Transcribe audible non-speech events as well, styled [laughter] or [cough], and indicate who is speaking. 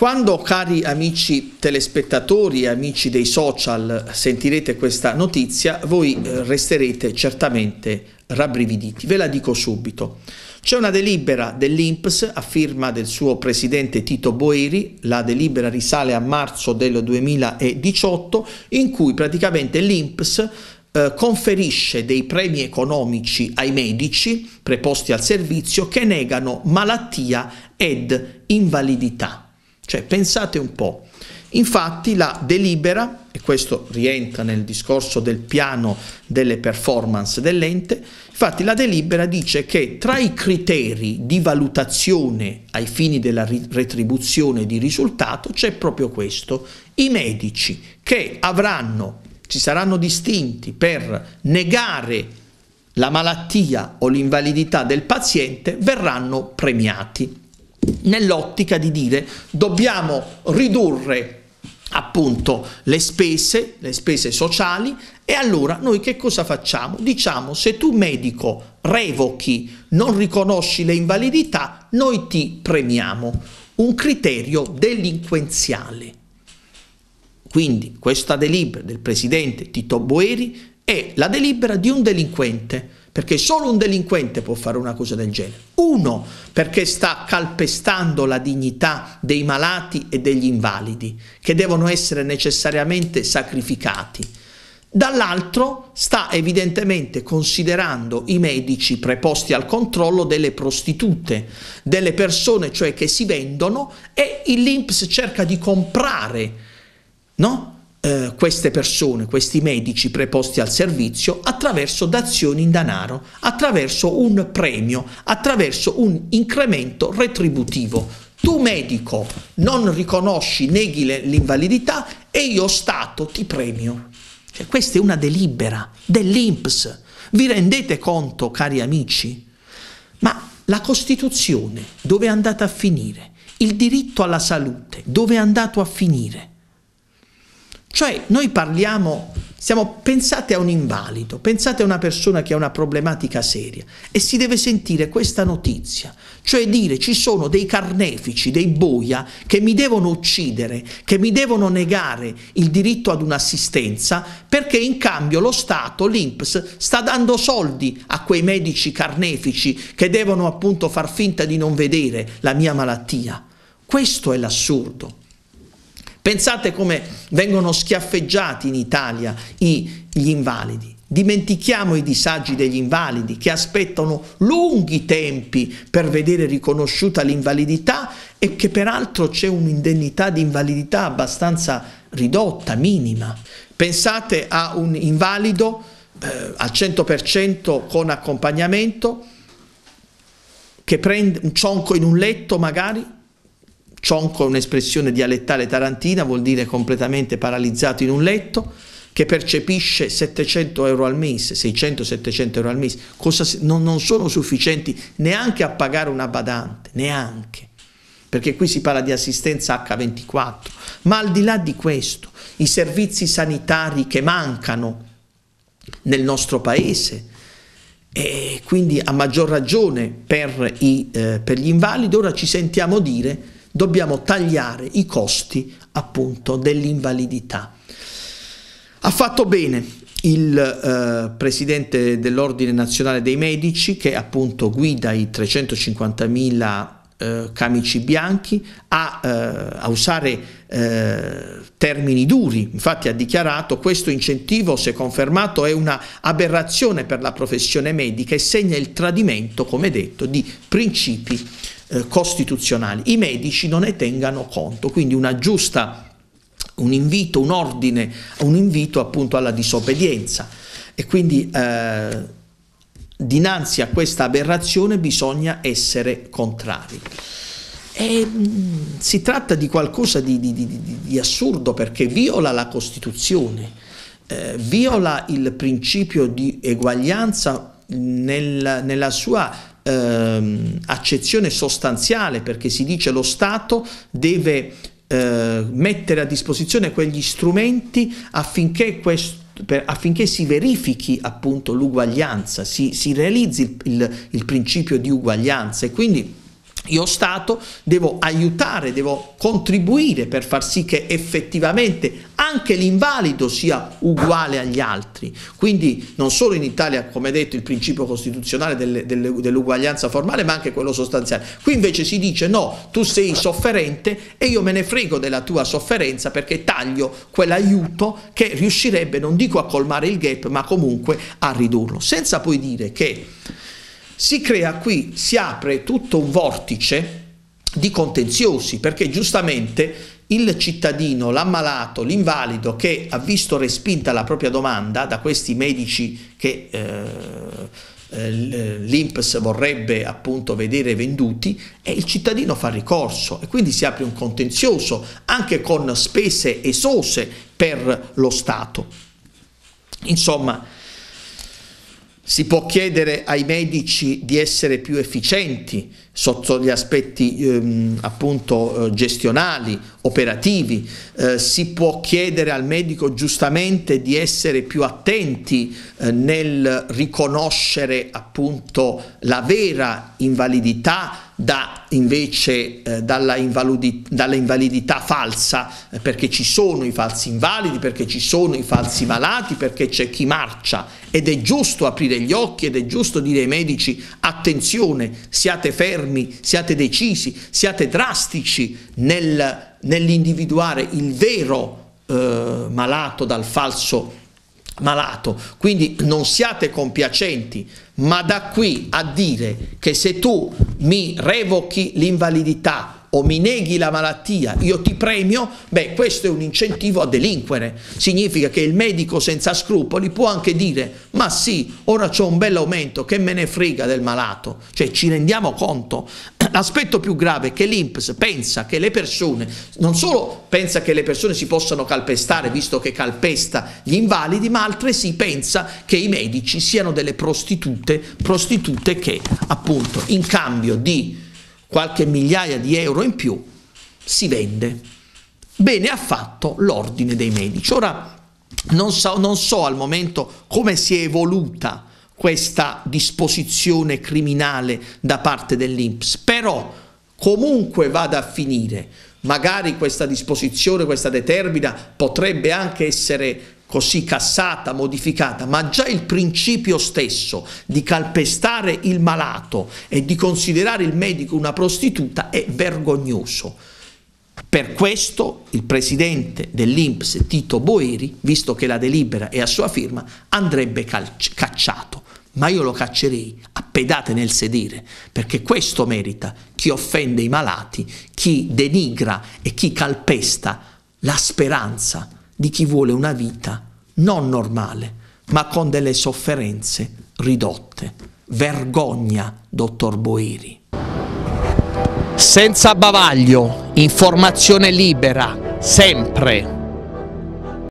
Speaker 1: Quando, cari amici telespettatori e amici dei social, sentirete questa notizia, voi eh, resterete certamente rabbrividiti. Ve la dico subito. C'è una delibera dell'INPS a firma del suo presidente Tito Boeri, la delibera risale a marzo del 2018, in cui praticamente l'INPS eh, conferisce dei premi economici ai medici preposti al servizio che negano malattia ed invalidità. Cioè, pensate un po'. Infatti la delibera, e questo rientra nel discorso del piano delle performance dell'ente, infatti la delibera dice che tra i criteri di valutazione ai fini della retribuzione di risultato c'è proprio questo, i medici che avranno, ci saranno distinti per negare la malattia o l'invalidità del paziente verranno premiati nell'ottica di dire dobbiamo ridurre appunto le spese, le spese sociali e allora noi che cosa facciamo? Diciamo se tu medico revochi, non riconosci le invalidità, noi ti premiamo, un criterio delinquenziale. Quindi questa delibera del presidente Tito Boeri è la delibera di un delinquente perché solo un delinquente può fare una cosa del genere. Uno, perché sta calpestando la dignità dei malati e degli invalidi, che devono essere necessariamente sacrificati. Dall'altro sta evidentemente considerando i medici preposti al controllo delle prostitute, delle persone cioè che si vendono e l'INPS cerca di comprare, no? eh, queste persone, questi medici preposti al servizio attraverso dazioni in denaro, attraverso un premio, attraverso un incremento retributivo. Tu medico non riconosci, neghi l'invalidità e io Stato ti premio. Cioè, questa è una delibera dell'INPS. Vi rendete conto, cari amici? Ma la Costituzione dove è andata a finire? Il diritto alla salute dove è andato a finire? Cioè noi parliamo, siamo, pensate a un invalido, pensate a una persona che ha una problematica seria e si deve sentire questa notizia, cioè dire ci sono dei carnefici, dei boia che mi devono uccidere, che mi devono negare il diritto ad un'assistenza perché in cambio lo Stato, l'Inps, sta dando soldi a quei medici carnefici che devono appunto far finta di non vedere la mia malattia. Questo è l'assurdo. Pensate come vengono schiaffeggiati in Italia i, gli invalidi. Dimentichiamo i disagi degli invalidi che aspettano lunghi tempi per vedere riconosciuta l'invalidità e che peraltro c'è un'indennità di invalidità abbastanza ridotta, minima. Pensate a un invalido eh, al 100% con accompagnamento che prende un cionco in un letto magari Cionco è un'espressione dialettale tarantina, vuol dire completamente paralizzato in un letto, che percepisce 700 euro al mese, 600-700 euro al mese, cosa, non, non sono sufficienti neanche a pagare una badante, neanche, perché qui si parla di assistenza H24, ma al di là di questo, i servizi sanitari che mancano nel nostro paese, e quindi a maggior ragione per, i, eh, per gli invalidi, ora ci sentiamo dire dobbiamo tagliare i costi appunto dell'invalidità. Ha fatto bene il eh, presidente dell'Ordine Nazionale dei Medici che appunto guida i 350.000 eh, camici bianchi a, eh, a usare eh, termini duri, infatti ha dichiarato questo incentivo se confermato è una aberrazione per la professione medica e segna il tradimento come detto di principi eh, costituzionali. I medici non ne tengano conto, quindi una giusta, un invito, un ordine, un invito appunto alla disobbedienza. E quindi eh, dinanzi a questa aberrazione bisogna essere contrari. E, mh, mm, si tratta di qualcosa di, di, di, di, assurdo perché viola la Costituzione, eh, viola il principio di eguaglianza nel, nella sua ehm, accezione sostanziale perché si dice lo Stato deve eh, mettere a disposizione quegli strumenti affinché questo per, affinché si verifichi appunto l'uguaglianza, si, si realizzi il, il, il, principio di uguaglianza e quindi io Stato devo aiutare, devo contribuire per far sì che effettivamente anche l'invalido sia uguale agli altri. Quindi non solo in Italia, come detto, il principio costituzionale delle, delle, dell'uguaglianza formale, ma anche quello sostanziale. Qui invece si dice no, tu sei sofferente e io me ne frego della tua sofferenza perché taglio quell'aiuto che riuscirebbe, non dico a colmare il gap, ma comunque a ridurlo. Senza poi dire che si crea qui, si apre tutto un vortice di contenziosi, perché giustamente il cittadino, l'ammalato, l'invalido che ha visto respinta la propria domanda da questi medici che eh, eh, eh, l'INPS vorrebbe appunto vedere venduti e il cittadino fa ricorso e quindi si apre un contenzioso anche con spese esose per lo Stato. Insomma, si può chiedere ai medici di essere più efficienti, sotto gli aspetti ehm, appunto eh, gestionali, operativi, eh, si può chiedere al medico giustamente di essere più attenti eh, nel riconoscere appunto la vera invalidità da, invece eh, dalla, invalidità, dalla, invalidità falsa, eh, perché ci sono i falsi invalidi, perché ci sono i falsi malati, perché c'è chi marcia ed è giusto aprire gli occhi ed è giusto dire ai medici attenzione, siate fermi, siate decisi, siate drastici nel, nell'individuare il vero eh, malato dal falso malato. Quindi non siate compiacenti, ma da qui a dire che se tu mi revochi l'invalidità o mi neghi la malattia, io ti premio, beh questo è un incentivo a delinquere, significa che il medico senza scrupoli può anche dire ma sì, ora c'ho un bel aumento, che me ne frega del malato, cioè ci rendiamo conto. [clears throat] L'aspetto più grave è che l'INPS pensa che le persone, non solo pensa che le persone si possano calpestare visto che calpesta gli invalidi, ma altresì pensa che i medici siano delle prostitute, prostitute che appunto in cambio di qualche migliaia di euro in più, si vende. Bene ha fatto l'ordine dei medici. Ora non so, non so al momento come si è evoluta questa disposizione criminale da parte dell'Inps, però comunque vada a finire, magari questa disposizione, questa determina potrebbe anche essere così cassata, modificata, ma già il principio stesso di calpestare il malato e di considerare il medico una prostituta è vergognoso. Per questo il presidente dell'Inps Tito Boeri, visto che la delibera è a sua firma, andrebbe cacciato. Ma io lo caccerei a pedate nel sedere, perché questo merita chi offende i malati, chi denigra e chi calpesta la speranza di chi vuole una vita non normale, ma con delle sofferenze ridotte. Vergogna, dottor Boeri. Senza bavaglio, informazione libera, sempre.